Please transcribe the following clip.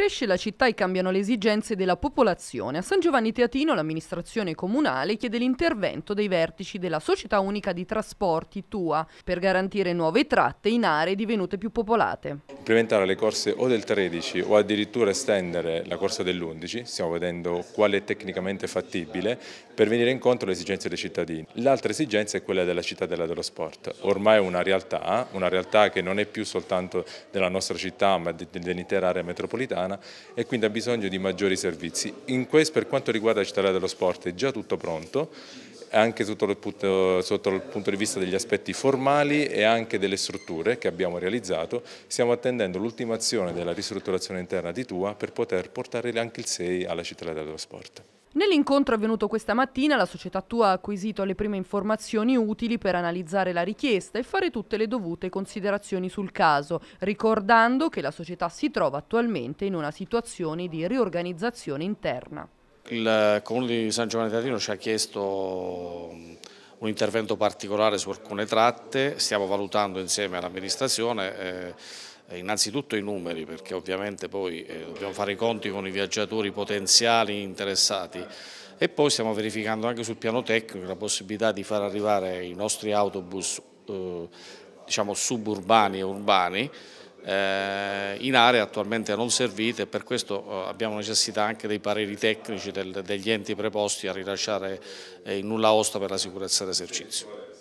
Cresce la città e cambiano le esigenze della popolazione. A San Giovanni Teatino l'amministrazione comunale chiede l'intervento dei vertici della Società Unica di Trasporti, TUA, per garantire nuove tratte in aree divenute più popolate. Implementare le corse o del 13 o addirittura estendere la corsa dell'11, stiamo vedendo qual è tecnicamente fattibile, per venire incontro alle esigenze dei cittadini. L'altra esigenza è quella della cittadella dello sport. Ormai è una realtà, eh? una realtà che non è più soltanto della nostra città ma dell'intera area metropolitana italiana e quindi ha bisogno di maggiori servizi. In Questo, per quanto riguarda la città dello sport è già tutto pronto, anche sotto il, punto, sotto il punto di vista degli aspetti formali e anche delle strutture che abbiamo realizzato, stiamo attendendo l'ultimazione della ristrutturazione interna di Tua per poter portare anche il 6 alla città dello sport. Nell'incontro avvenuto questa mattina la società Tua ha acquisito le prime informazioni utili per analizzare la richiesta e fare tutte le dovute considerazioni sul caso, ricordando che la società si trova attualmente in una situazione di riorganizzazione interna. Il Comune di San Giovanni Tatino ci ha chiesto un intervento particolare su alcune tratte, stiamo valutando insieme all'amministrazione eh, eh, innanzitutto i numeri perché ovviamente poi eh, dobbiamo fare i conti con i viaggiatori potenziali interessati e poi stiamo verificando anche sul piano tecnico la possibilità di far arrivare i nostri autobus eh, diciamo suburbani e urbani eh, in aree attualmente non servite e per questo eh, abbiamo necessità anche dei pareri tecnici degli enti preposti a rilasciare eh, in nulla osta per la sicurezza d'esercizio.